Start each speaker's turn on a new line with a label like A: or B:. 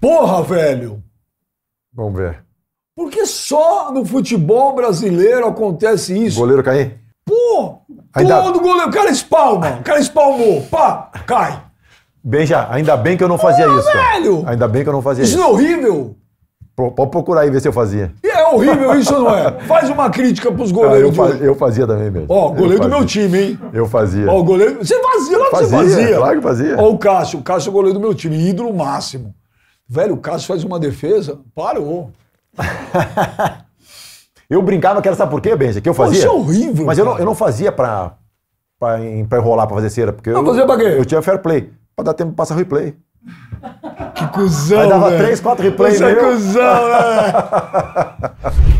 A: Porra, velho! Vamos ver. Porque só no futebol brasileiro acontece isso. Goleiro cair? Pô! Ainda... Todo goleiro. O cara espalma. O cara espalmou. Pá! Cai. Bem, já. Ainda bem que eu não fazia Pô, isso. velho!
B: Cara. Ainda bem que eu não fazia isso. Isso é
A: horrível.
B: pode procurar aí ver
C: se eu fazia. é
A: horrível isso, não é? Faz uma crítica pros goleiros. eu, eu,
C: fazia também mesmo. Ó, goleiro do meu time, hein? Eu fazia.
A: Ó, o goleiro. Você fazia, lá que você fazia. Claro que fazia. Ó, o Cássio. O Cássio é o goleiro do meu time, ídolo máximo. Velho, o Cássio faz uma defesa, parou.
B: eu brincava, quero saber por quê, Benja? Que eu fazia. isso é horrível. Mas eu não, eu não, fazia pra, pra, pra enrolar, pra fazer cera. Porque não, eu, fazia pra quê? Eu tinha fair play. Pra dar tempo pra passar replay. Que cuzão, Aí dava véio. três, quatro replays. Você é cuzão, velho. Né?